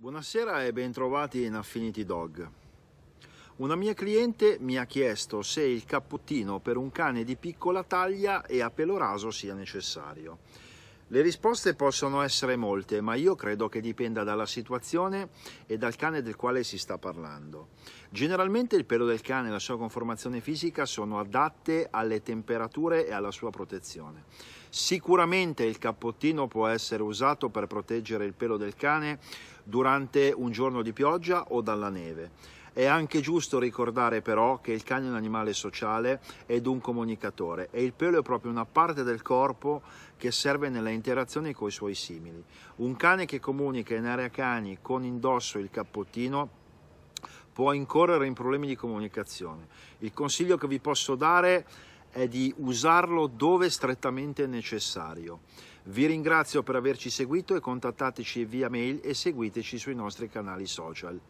Buonasera e bentrovati in Affinity Dog. Una mia cliente mi ha chiesto se il cappottino per un cane di piccola taglia e a pelo raso sia necessario. Le risposte possono essere molte, ma io credo che dipenda dalla situazione e dal cane del quale si sta parlando. Generalmente il pelo del cane e la sua conformazione fisica sono adatte alle temperature e alla sua protezione. Sicuramente il cappottino può essere usato per proteggere il pelo del cane durante un giorno di pioggia o dalla neve. È anche giusto ricordare però che il cane è un animale sociale ed un comunicatore e il pelo è proprio una parte del corpo che serve nella interazione con i suoi simili. Un cane che comunica in area cani con indosso il cappottino può incorrere in problemi di comunicazione. Il consiglio che vi posso dare è di usarlo dove strettamente necessario. Vi ringrazio per averci seguito e contattateci via mail e seguiteci sui nostri canali social.